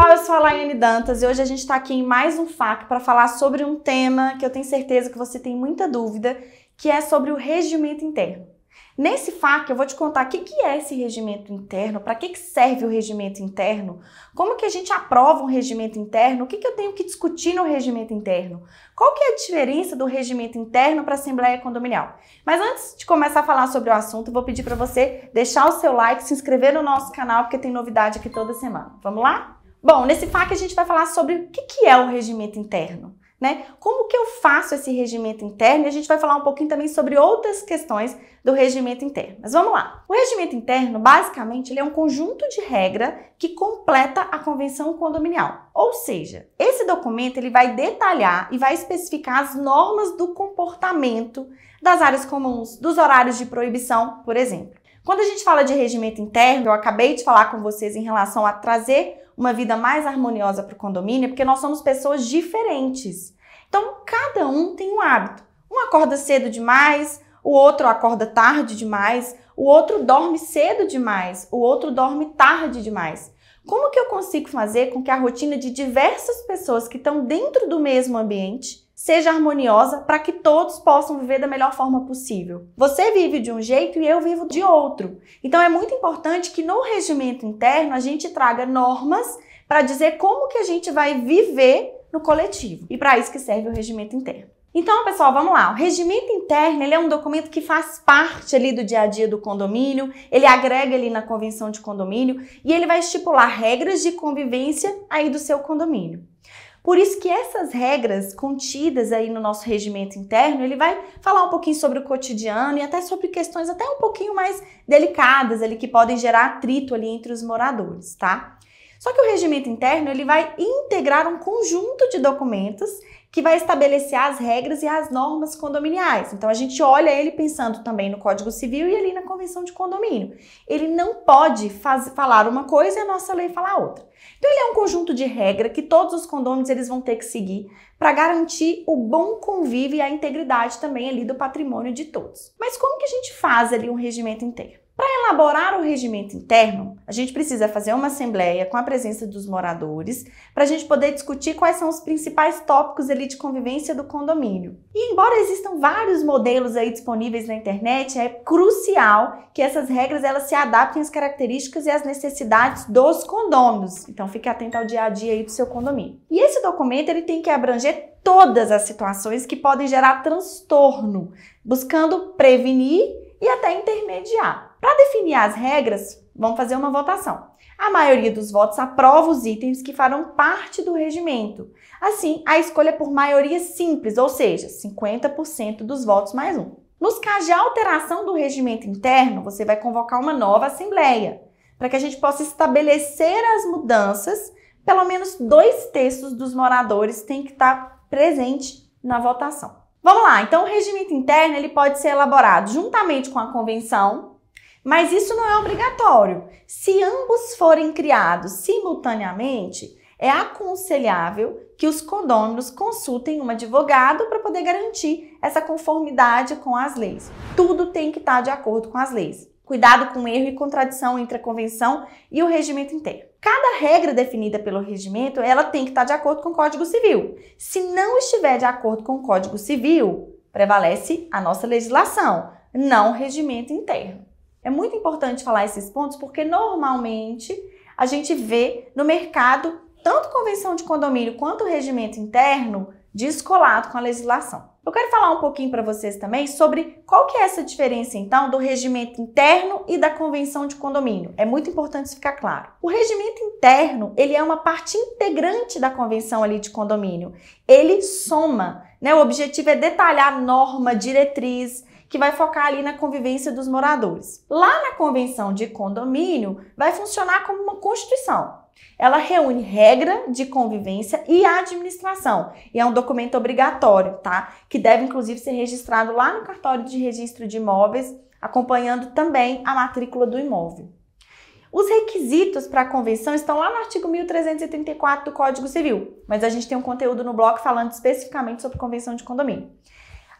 pessoal, eu sou a Laiane Dantas e hoje a gente está aqui em mais um FAQ para falar sobre um tema que eu tenho certeza que você tem muita dúvida, que é sobre o regimento interno. Nesse FAQ eu vou te contar o que, é esse regimento interno, para que, que serve o regimento interno, como que a gente aprova um regimento interno, o que, que eu tenho que discutir no regimento interno, qual que é a diferença do regimento interno para a Assembleia Condominial. Mas antes de começar a falar sobre o assunto, vou pedir para você deixar o seu like, se inscrever no nosso canal, porque tem novidade aqui toda semana. Vamos lá? Bom, nesse FAQ a gente vai falar sobre o que é o regimento interno. Né? Como que eu faço esse regimento interno? E a gente vai falar um pouquinho também sobre outras questões do regimento interno. Mas vamos lá. O regimento interno, basicamente, ele é um conjunto de regra que completa a convenção condominial. Ou seja, esse documento ele vai detalhar e vai especificar as normas do comportamento das áreas comuns, dos horários de proibição, por exemplo. Quando a gente fala de regimento interno, eu acabei de falar com vocês em relação a trazer uma vida mais harmoniosa para o condomínio, é porque nós somos pessoas diferentes. Então, cada um tem um hábito. Um acorda cedo demais, o outro acorda tarde demais, o outro dorme cedo demais, o outro dorme tarde demais. Como que eu consigo fazer com que a rotina de diversas pessoas que estão dentro do mesmo ambiente seja harmoniosa para que todos possam viver da melhor forma possível. Você vive de um jeito e eu vivo de outro. Então é muito importante que no regimento interno a gente traga normas para dizer como que a gente vai viver no coletivo. E para isso que serve o regimento interno. Então, pessoal, vamos lá. O regimento interno ele é um documento que faz parte ali do dia a dia do condomínio, ele agrega ali na convenção de condomínio e ele vai estipular regras de convivência aí do seu condomínio. Por isso que essas regras contidas aí no nosso regimento interno, ele vai falar um pouquinho sobre o cotidiano e até sobre questões até um pouquinho mais delicadas ali que podem gerar atrito ali entre os moradores, tá? Só que o regimento interno ele vai integrar um conjunto de documentos que vai estabelecer as regras e as normas condominiais. Então a gente olha ele pensando também no Código Civil e ali na Convenção de Condomínio. Ele não pode faz, falar uma coisa e a nossa lei falar outra. Então ele é um conjunto de regra que todos os condôminos eles vão ter que seguir para garantir o bom convívio e a integridade também ali do patrimônio de todos. Mas como que a gente faz ali um regimento inteiro? Para elaborar o regimento interno, a gente precisa fazer uma assembleia com a presença dos moradores para a gente poder discutir quais são os principais tópicos ali de convivência do condomínio. E embora existam vários modelos aí disponíveis na internet, é crucial que essas regras elas se adaptem às características e às necessidades dos condôminos. Então fique atento ao dia a dia aí do seu condomínio. E esse documento ele tem que abranger todas as situações que podem gerar transtorno, buscando prevenir e até intermediar. Para definir as regras, vamos fazer uma votação. A maioria dos votos aprova os itens que farão parte do regimento. Assim, a escolha é por maioria simples, ou seja, 50% dos votos mais um. Nos casos de alteração do regimento interno, você vai convocar uma nova assembleia, para que a gente possa estabelecer as mudanças. Pelo menos dois terços dos moradores têm que estar presente na votação. Vamos lá, então o regimento interno ele pode ser elaborado juntamente com a convenção, mas isso não é obrigatório. Se ambos forem criados simultaneamente, é aconselhável que os condôminos consultem um advogado para poder garantir essa conformidade com as leis. Tudo tem que estar tá de acordo com as leis. Cuidado com erro e contradição entre a convenção e o regimento interno. Cada regra definida pelo regimento, ela tem que estar tá de acordo com o Código Civil. Se não estiver de acordo com o Código Civil, prevalece a nossa legislação, não o regimento interno. É muito importante falar esses pontos porque normalmente a gente vê no mercado tanto convenção de condomínio quanto regimento interno descolado com a legislação. Eu quero falar um pouquinho para vocês também sobre qual que é essa diferença então do regimento interno e da convenção de condomínio. É muito importante ficar claro. O regimento interno, ele é uma parte integrante da convenção ali de condomínio. Ele soma, né? O objetivo é detalhar norma, diretriz, que vai focar ali na convivência dos moradores. Lá na convenção de condomínio, vai funcionar como uma constituição. Ela reúne regra de convivência e administração, e é um documento obrigatório, tá? Que deve inclusive ser registrado lá no cartório de registro de imóveis, acompanhando também a matrícula do imóvel. Os requisitos para a convenção estão lá no artigo 1334 do Código Civil, mas a gente tem um conteúdo no blog falando especificamente sobre convenção de condomínio.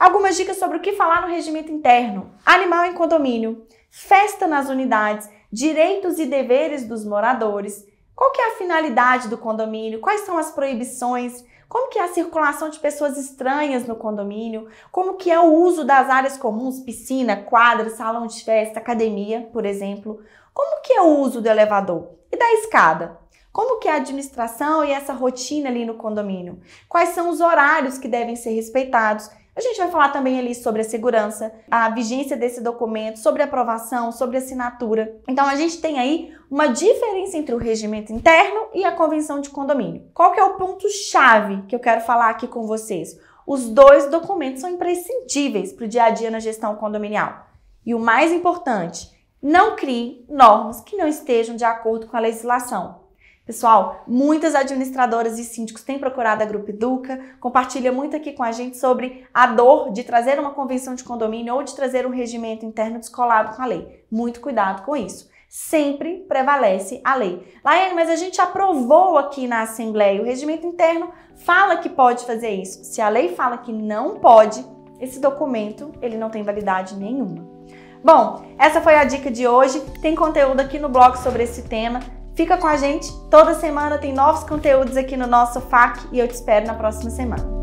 Algumas dicas sobre o que falar no regimento interno, animal em condomínio, festa nas unidades, direitos e deveres dos moradores, qual que é a finalidade do condomínio, quais são as proibições, como que é a circulação de pessoas estranhas no condomínio, como que é o uso das áreas comuns, piscina, quadra, salão de festa, academia, por exemplo, como que é o uso do elevador e da escada, como que é a administração e essa rotina ali no condomínio, quais são os horários que devem ser respeitados a gente vai falar também ali sobre a segurança, a vigência desse documento, sobre aprovação, sobre assinatura. Então a gente tem aí uma diferença entre o regimento interno e a convenção de condomínio. Qual que é o ponto chave que eu quero falar aqui com vocês? Os dois documentos são imprescindíveis para o dia a dia na gestão condominial. E o mais importante, não crie normas que não estejam de acordo com a legislação. Pessoal, muitas administradoras e síndicos têm procurado a Grupo Educa, compartilha muito aqui com a gente sobre a dor de trazer uma convenção de condomínio ou de trazer um regimento interno descolado com a lei. Muito cuidado com isso sempre prevalece a lei. Laiane, mas a gente aprovou aqui na Assembleia, o regimento interno fala que pode fazer isso. Se a lei fala que não pode, esse documento ele não tem validade nenhuma. Bom, essa foi a dica de hoje. Tem conteúdo aqui no blog sobre esse tema. Fica com a gente, toda semana tem novos conteúdos aqui no nosso FAQ e eu te espero na próxima semana.